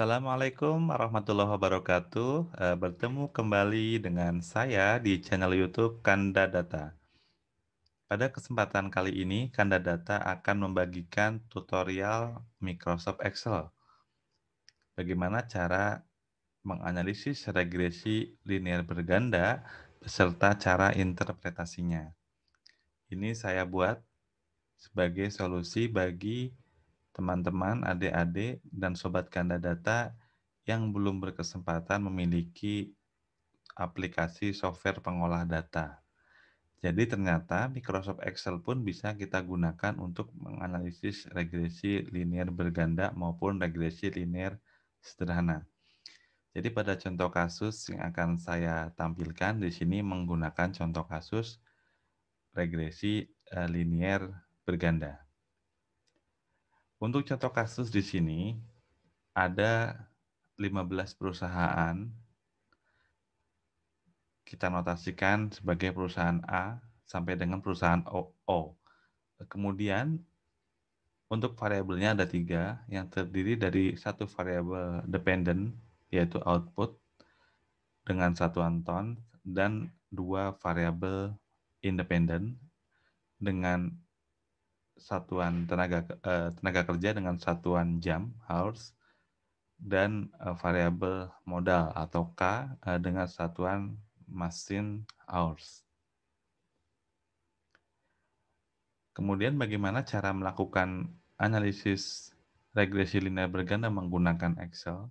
Assalamualaikum warahmatullahi wabarakatuh. Eh, bertemu kembali dengan saya di channel YouTube Kanda Data. Pada kesempatan kali ini, Kanda Data akan membagikan tutorial Microsoft Excel. Bagaimana cara menganalisis regresi linear berganda beserta cara interpretasinya. Ini saya buat sebagai solusi bagi teman-teman, adik-adik, dan sobat ganda Data yang belum berkesempatan memiliki aplikasi software pengolah data. Jadi ternyata Microsoft Excel pun bisa kita gunakan untuk menganalisis regresi linear berganda maupun regresi linear sederhana. Jadi pada contoh kasus yang akan saya tampilkan di sini menggunakan contoh kasus regresi eh, linear berganda. Untuk contoh kasus di sini, ada 15 perusahaan kita notasikan sebagai perusahaan A sampai dengan perusahaan O. o. Kemudian untuk variabelnya ada tiga yang terdiri dari satu variabel dependent yaitu output dengan satuan ton dan dua variabel independent dengan satuan tenaga eh, tenaga kerja dengan satuan jam hours dan eh, variabel modal atau K eh, dengan satuan mesin hours. Kemudian bagaimana cara melakukan analisis regresi linear berganda menggunakan Excel?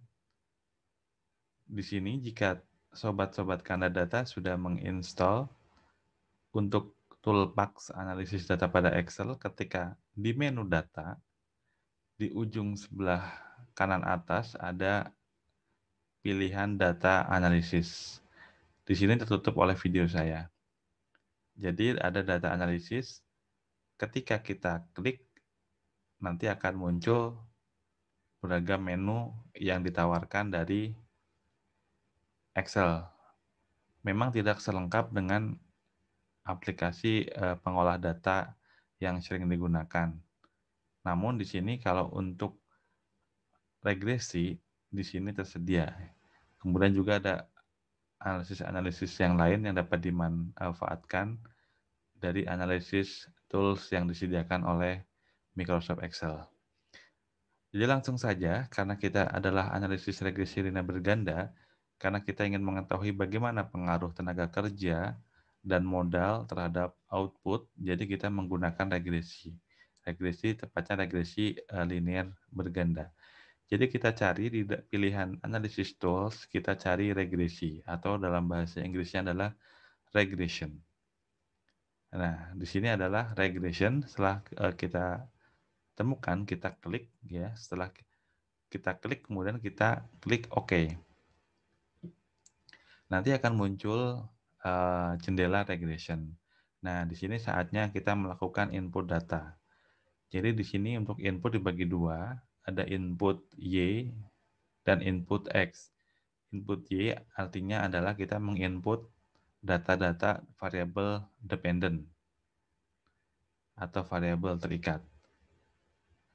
Di sini jika sobat-sobat data sudah menginstall untuk toolbox analisis data pada Excel ketika di menu data di ujung sebelah kanan atas ada pilihan data analisis. Di sini tertutup oleh video saya. Jadi ada data analisis. Ketika kita klik nanti akan muncul beragam menu yang ditawarkan dari Excel. Memang tidak selengkap dengan aplikasi uh, pengolah data yang sering digunakan. Namun di sini kalau untuk regresi di sini tersedia. Kemudian juga ada analisis-analisis yang lain yang dapat dimanfaatkan dari analisis tools yang disediakan oleh Microsoft Excel. Jadi langsung saja, karena kita adalah analisis regresi linear berganda, karena kita ingin mengetahui bagaimana pengaruh tenaga kerja dan modal terhadap output. Jadi kita menggunakan regresi. Regresi tepatnya regresi eh, linear berganda. Jadi kita cari di pilihan analisis tools, kita cari regresi atau dalam bahasa Inggrisnya adalah regression. Nah, di sini adalah regression setelah eh, kita temukan, kita klik ya, setelah kita klik kemudian kita klik OK. Nanti akan muncul Eh, jendela regression. Nah, di sini saatnya kita melakukan input data. Jadi di sini untuk input dibagi dua, ada input Y dan input X. Input Y artinya adalah kita menginput data-data variabel dependent atau variabel terikat.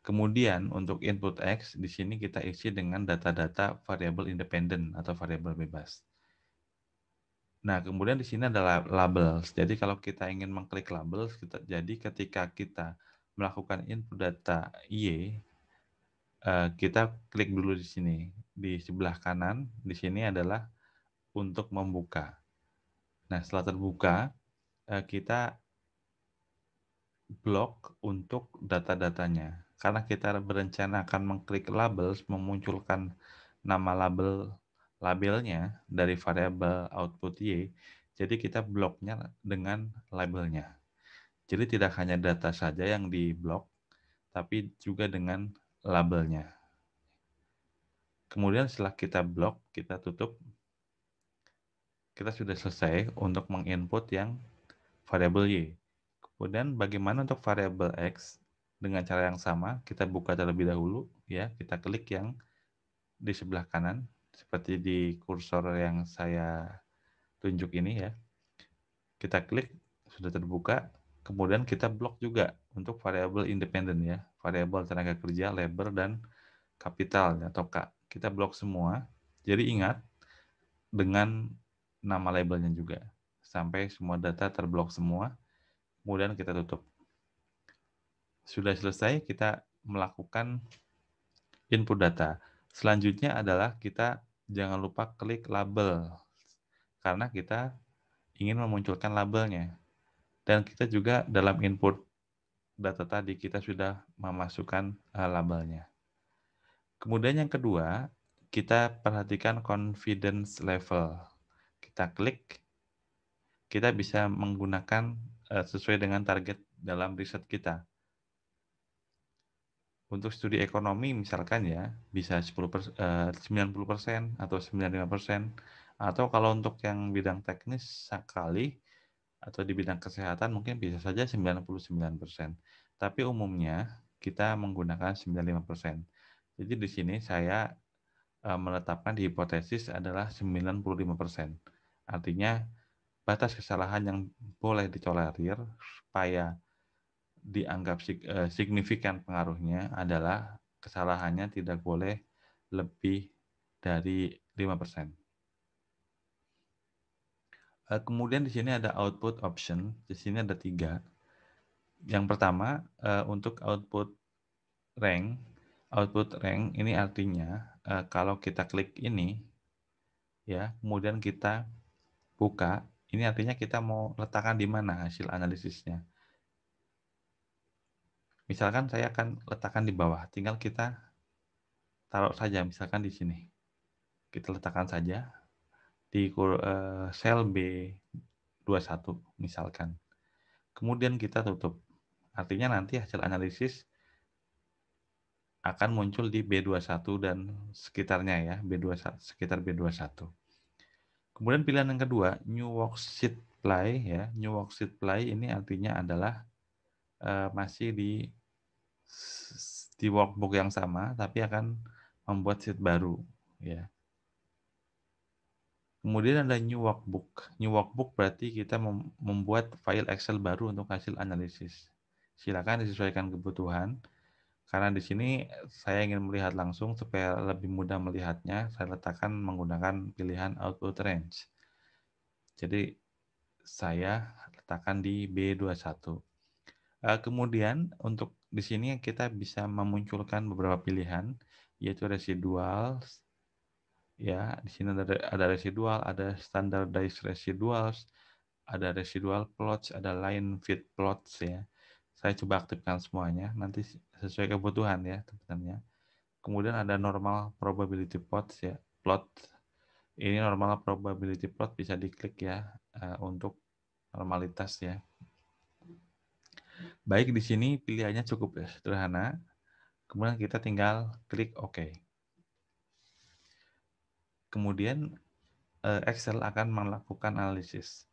Kemudian untuk input X di sini kita isi dengan data-data variabel independent atau variabel bebas. Nah, kemudian di sini ada labels. Jadi kalau kita ingin mengklik labels, kita jadi ketika kita melakukan input data Y, eh, kita klik dulu di sini. Di sebelah kanan, di sini adalah untuk membuka. Nah, setelah terbuka, eh, kita blok untuk data-datanya. Karena kita berencana akan mengklik labels, memunculkan nama label labelnya dari variable output y, jadi kita bloknya dengan labelnya. Jadi tidak hanya data saja yang di blok, tapi juga dengan labelnya. Kemudian setelah kita blok, kita tutup, kita sudah selesai untuk menginput yang variable y. Kemudian bagaimana untuk variable x? Dengan cara yang sama, kita buka terlebih dahulu, ya, kita klik yang di sebelah kanan, seperti di kursor yang saya tunjuk ini ya. Kita klik, sudah terbuka. Kemudian kita blok juga untuk variabel independen ya, variabel tenaga kerja, labor dan kapital atau K. Kita blok semua. Jadi ingat dengan nama labelnya juga sampai semua data terblok semua. Kemudian kita tutup. Sudah selesai kita melakukan input data. Selanjutnya adalah kita jangan lupa klik label karena kita ingin memunculkan labelnya. Dan kita juga dalam input data tadi kita sudah memasukkan eh, labelnya. Kemudian yang kedua, kita perhatikan confidence level. Kita klik, kita bisa menggunakan eh, sesuai dengan target dalam riset kita untuk studi ekonomi misalkan ya bisa 10 90 eh, persen atau 95% persen. atau kalau untuk yang bidang teknis sekali atau di bidang kesehatan mungkin bisa saja 99%. Tapi umumnya kita menggunakan 95%. persen. Jadi di sini saya eh, menetapkan di hipotesis adalah 95%. persen. Artinya batas kesalahan yang boleh ditolerir supaya dianggap eh, signifikan pengaruhnya adalah kesalahannya tidak boleh lebih dari 5%. Eh, kemudian di sini ada output option, di sini ada tiga. Yang pertama eh, untuk output rank, output rank ini artinya kalau kita klik ini, ya kemudian kita buka, ini artinya kita mau letakkan di mana hasil analisisnya. Misalkan saya akan letakkan di bawah, tinggal kita taruh saja misalkan di sini. Kita letakkan saja di eh, sel B21 misalkan. Kemudian kita tutup. Artinya nanti hasil analisis akan muncul di B21 dan sekitarnya ya, B21 sekitar B21. Kemudian pilihan yang kedua, new worksheet play ya. New worksheet play ini artinya adalah uh, masih di di workbook yang sama tapi akan membuat sheet baru ya. Kemudian ada new workbook. New workbook berarti kita membuat file Excel baru untuk hasil analisis. Silakan disesuaikan kebutuhan. Karena di sini saya ingin melihat langsung supaya lebih mudah melihatnya, saya letakkan menggunakan pilihan output range. Jadi saya letakkan di B21. Eh, kemudian untuk di sini kita bisa memunculkan beberapa pilihan yaitu residual ya di sini ada ada residual ada standardized residuals ada residual plots ada line fit plots ya saya coba aktifkan semuanya nanti sesuai kebutuhan ya teman-teman ya. kemudian ada normal probability plots ya plot ini normal probability plot bisa diklik ya uh, untuk normalitas ya Baik, di sini pilihannya cukup ya, sederhana. Kemudian kita tinggal klik OK. Kemudian eh, Excel akan melakukan analisis.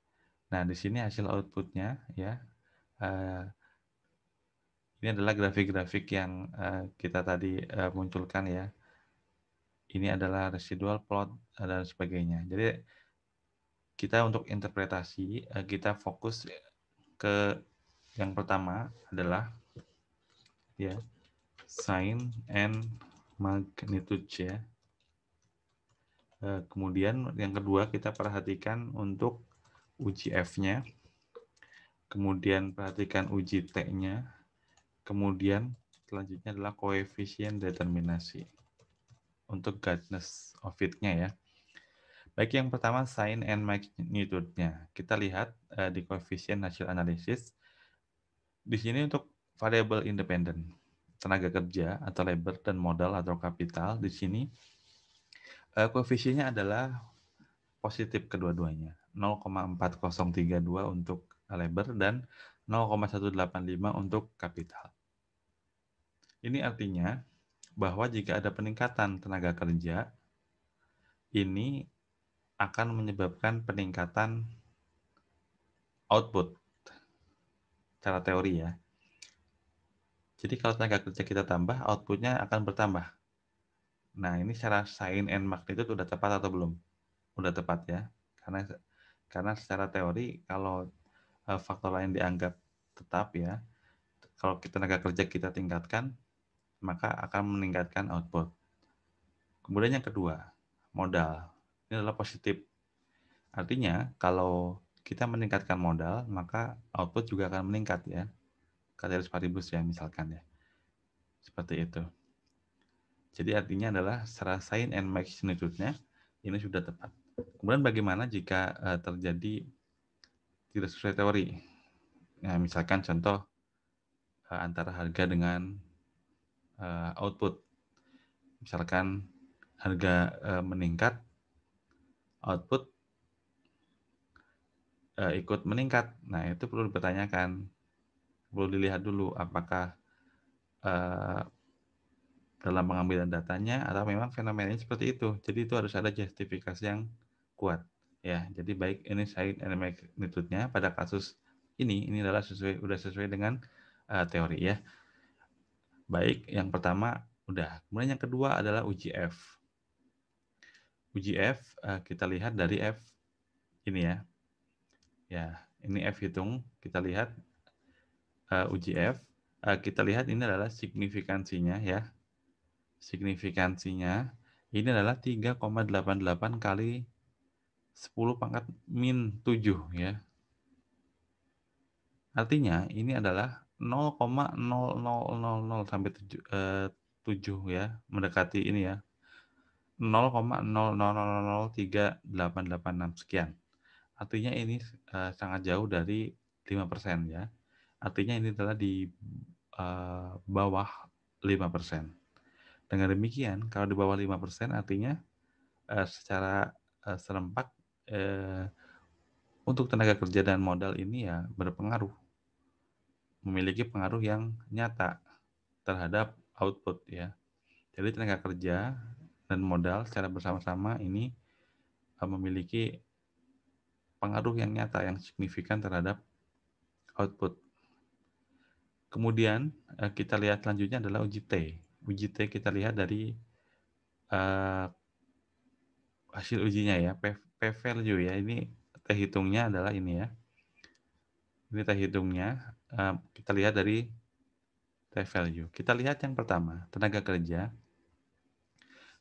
Nah, di sini hasil outputnya ya. Eh, ini adalah grafik-grafik yang eh, kita tadi munculkan ya. Ini adalah residual plot dan sebagainya. Jadi kita untuk interpretasi kita fokus ke yang pertama adalah ya sine and magnitude ya. Eh, kemudian yang kedua kita perhatikan untuk uji F-nya. Kemudian perhatikan uji T-nya. Kemudian selanjutnya adalah koefisien determinasi untuk goodness of it-nya ya. Baik yang pertama sine n magnitude-nya. Kita lihat eh, di koefisien hasil analisis di sini untuk variable independen tenaga kerja atau labor dan modal atau kapital di sini uh, koefisiennya adalah positif kedua-duanya 0,4032 untuk labor dan 0,185 untuk kapital. Ini artinya bahwa jika ada peningkatan tenaga kerja ini akan menyebabkan peningkatan output secara teori ya. Jadi kalau tenaga kerja kita tambah, outputnya akan bertambah. Nah, ini secara sign and magnitude udah tepat atau belum? Udah tepat ya. Karena karena secara teori kalau eh, faktor lain dianggap tetap ya, kalau kita tenaga kerja kita tingkatkan, maka akan meningkatkan output. Kemudian yang kedua, modal. Ini adalah positif. Artinya kalau kita meningkatkan modal, maka output juga akan meningkat ya. Katalis paribus ya misalkan ya. Seperti itu. Jadi artinya adalah secara sign and magnitude-nya ini sudah tepat. Kemudian bagaimana jika eh, terjadi tidak sesuai teori? Nah, misalkan contoh eh, antara harga dengan eh, output. Misalkan harga meningkat, output uh, ikut meningkat. Nah, itu perlu dipertanyakan. Perlu dilihat dulu apakah uh, dalam pengambilan datanya atau memang fenomenanya seperti itu. Jadi itu harus ada justifikasi yang kuat. Ya, jadi baik ini side and magnitude-nya pada kasus ini ini adalah sesuai udah sesuai dengan uh, teori ya. Baik, yang pertama udah. Kemudian yang kedua adalah uji F. Uji F kita lihat dari F ini ya. Ya, ini F hitung. Kita lihat uh, uji F. Uh, kita lihat ini adalah signifikansinya ya. Signifikansinya ini adalah 3,88 kali 10 pangkat min 7 ya. Artinya ini adalah 0,0000 sampai 7, eh, 7 ya, mendekati ini ya. 0,0000388 sekian artinya ini uh, sangat jauh dari 5% ya. Artinya ini telah di uh, bawah 5%. Dengan demikian, kalau di bawah 5% artinya uh, secara uh, serempak uh, untuk tenaga kerja dan modal ini ya berpengaruh. Memiliki pengaruh yang nyata terhadap output ya. Jadi tenaga kerja dan modal secara bersama-sama ini memiliki pengaruh yang nyata, yang signifikan terhadap output. Kemudian eh, kita lihat selanjutnya adalah uji T. Uji T kita lihat dari uh, hasil ujinya ya, P, P value ya. Ini T hitungnya adalah ini ya. Ini T hitungnya. Uh, kita lihat dari T value. Kita lihat yang pertama, tenaga kerja.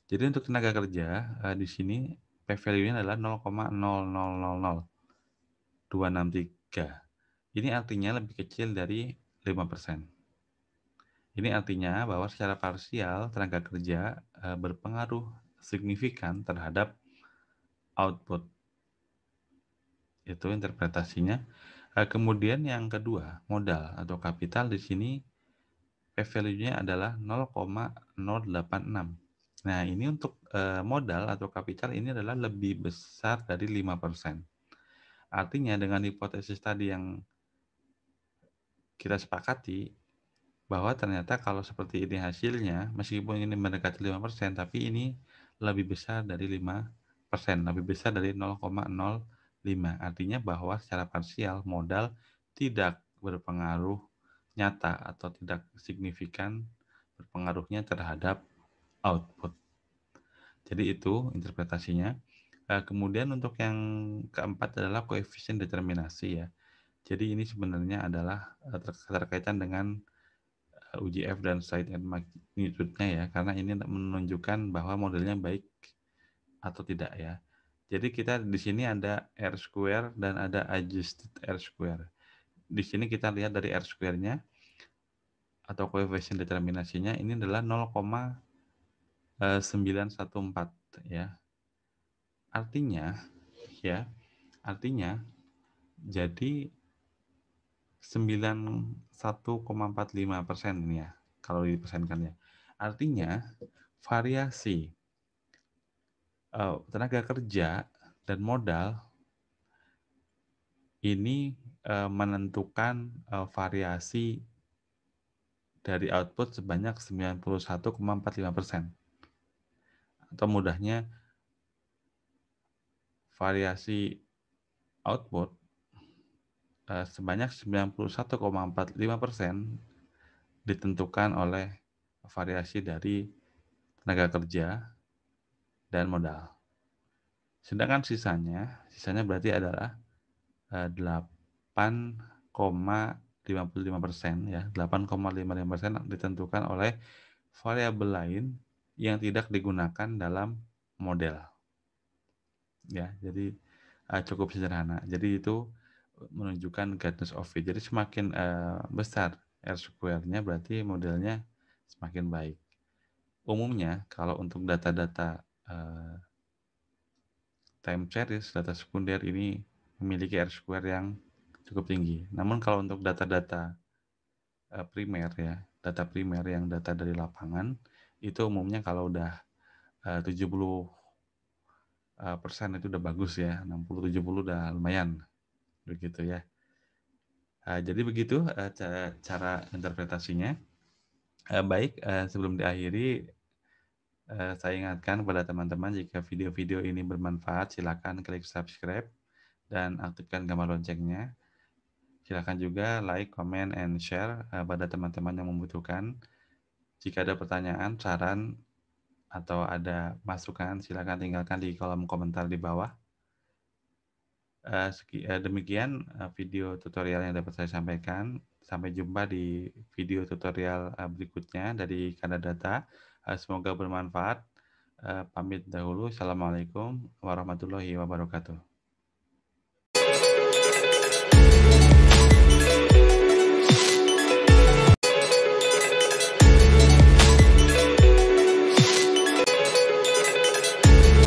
Jadi untuk tenaga kerja uh, di sini P value-nya adalah 0,000 263. Ini artinya lebih kecil dari 5%. Ini artinya bahwa secara parsial tenaga kerja e, berpengaruh signifikan terhadap output. Itu interpretasinya. E, kemudian yang kedua, modal atau kapital di sini value nya adalah 0,086. Nah, ini untuk e, modal atau kapital ini adalah lebih besar dari 5%. Artinya dengan hipotesis tadi yang kita sepakati bahwa ternyata kalau seperti ini hasilnya, meskipun ini mendekati 5%, tapi ini lebih besar dari 5%, lebih besar dari 0,05. Artinya bahwa secara parsial modal tidak berpengaruh nyata atau tidak signifikan berpengaruhnya terhadap output. Jadi itu interpretasinya. Eh, kemudian untuk yang keempat adalah koefisien determinasi ya. Jadi ini sebenarnya adalah eh, terkaitan dengan eh, UGF dan side and magnitude-nya ya, karena ini menunjukkan bahwa modelnya baik atau tidak ya. Jadi kita di sini ada R square dan ada adjusted R square. Di sini kita lihat dari R square-nya atau koefisien determinasinya ini adalah 0,914 ya Artinya, ya, artinya jadi 91,45 persen ini ya, kalau ya Artinya variasi uh, tenaga kerja dan modal ini uh, menentukan uh, variasi dari output sebanyak 91,45 persen. Atau mudahnya variasi output eh, sebanyak 91,45 persen ditentukan oleh variasi dari tenaga kerja dan modal. Sedangkan sisanya, sisanya berarti adalah 8,55 eh, persen ya, 8,55 persen ditentukan oleh variabel lain yang tidak digunakan dalam model ya jadi uh, cukup sederhana jadi itu menunjukkan guidance of V jadi semakin uh, besar R square-nya berarti modelnya semakin baik umumnya kalau untuk data-data uh, time series data sekunder ini memiliki R square yang cukup tinggi namun kalau untuk data-data uh, primer ya data primer yang data dari lapangan itu umumnya kalau udah uh, 70 Eh, persen itu udah bagus ya 60-70 udah lumayan begitu ya eh, jadi begitu eh, cara, interpretasinya baik sebelum diakhiri saya ingatkan kepada teman-teman jika video-video ini bermanfaat silakan klik subscribe dan aktifkan gambar loncengnya silakan juga like, comment, and share pada teman-teman yang membutuhkan. Jika ada pertanyaan, saran, atau ada masukan silakan tinggalkan di kolom komentar di bawah. Eh, eh, demikian eh, video tutorial yang dapat saya sampaikan. Sampai jumpa di video tutorial berikutnya dari Kanadata. Semoga bermanfaat. Pamit dahulu. Assalamualaikum warahmatullahi wabarakatuh.